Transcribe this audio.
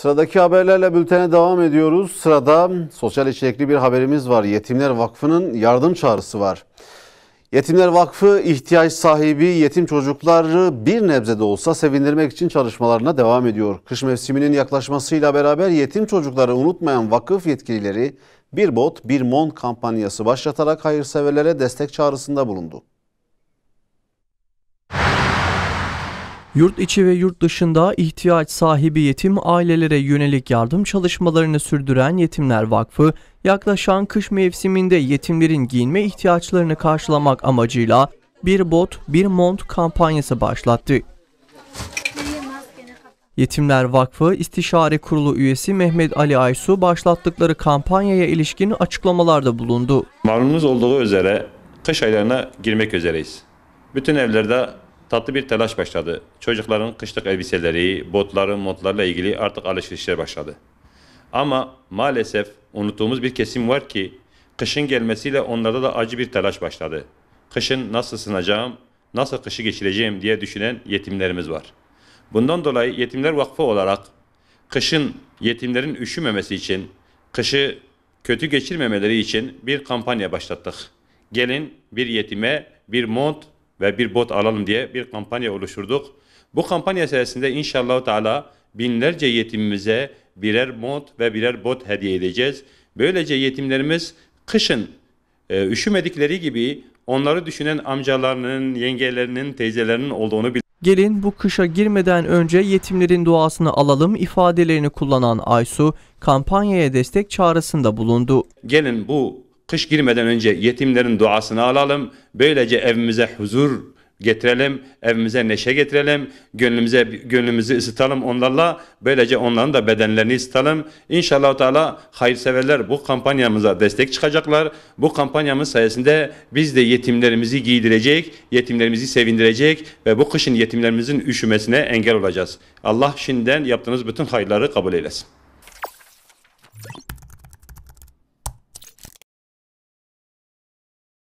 Sıradaki haberlerle bültene devam ediyoruz. Sırada sosyal içerikli bir haberimiz var. Yetimler Vakfı'nın yardım çağrısı var. Yetimler Vakfı ihtiyaç sahibi yetim çocukları bir nebze de olsa sevindirmek için çalışmalarına devam ediyor. Kış mevsiminin yaklaşmasıyla beraber yetim çocukları unutmayan vakıf yetkilileri bir bot bir mon kampanyası başlatarak hayırseverlere destek çağrısında bulundu. Yurt içi ve yurt dışında ihtiyaç sahibi yetim ailelere yönelik yardım çalışmalarını sürdüren Yetimler Vakfı, yaklaşan kış mevsiminde yetimlerin giyinme ihtiyaçlarını karşılamak amacıyla bir bot, bir mont kampanyası başlattı. Yetimler Vakfı İstişare Kurulu üyesi Mehmet Ali Aysu başlattıkları kampanyaya ilişkin açıklamalarda bulundu. Malumunuz olduğu üzere kış aylarına girmek üzereyiz. Bütün evlerde tatlı bir telaş başladı. Çocukların kışlık elbiseleri, botları, modlarla ilgili artık alışverişler başladı. Ama maalesef unuttuğumuz bir kesim var ki kışın gelmesiyle onlarda da acı bir telaş başladı. Kışın nasıl sınacağım, nasıl kışı geçireceğim diye düşünen yetimlerimiz var. Bundan dolayı Yetimler Vakfı olarak kışın yetimlerin üşümemesi için, kışı kötü geçirmemeleri için bir kampanya başlattık. Gelin bir yetime bir mont ve bir bot alalım diye bir kampanya oluşturduk. Bu kampanya sayesinde inşallah Teala binlerce yetimimize birer mont ve birer bot hediye edeceğiz. Böylece yetimlerimiz kışın e, üşümedikleri gibi onları düşünen amcalarının, yengelerinin, teyzelerinin olduğunu bilir. Gelin bu kışa girmeden önce yetimlerin duasını alalım ifadelerini kullanan Aysu kampanyaya destek çağrısında bulundu. Gelin bu Kış girmeden önce yetimlerin duasını alalım. Böylece evimize huzur getirelim, evimize neşe getirelim, gönlümüze gönlümüzü ısıtalım onlarla. Böylece onların da bedenlerini ısıtalım. İnşallah Teala hayırseverler bu kampanyamıza destek çıkacaklar. Bu kampanyamız sayesinde biz de yetimlerimizi giydirecek, yetimlerimizi sevindirecek ve bu kışın yetimlerimizin üşümesine engel olacağız. Allah şimdiden yaptığınız bütün hayırları kabul eylesin.